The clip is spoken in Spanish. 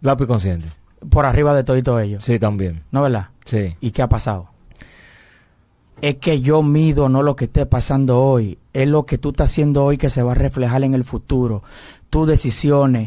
Lápiz Consciente. Por arriba de todo ello. Sí, también. ¿No verdad? Sí. ¿Y qué ha pasado? Es que yo mido no lo que esté pasando hoy, es lo que tú estás haciendo hoy que se va a reflejar en el futuro. Tus decisiones,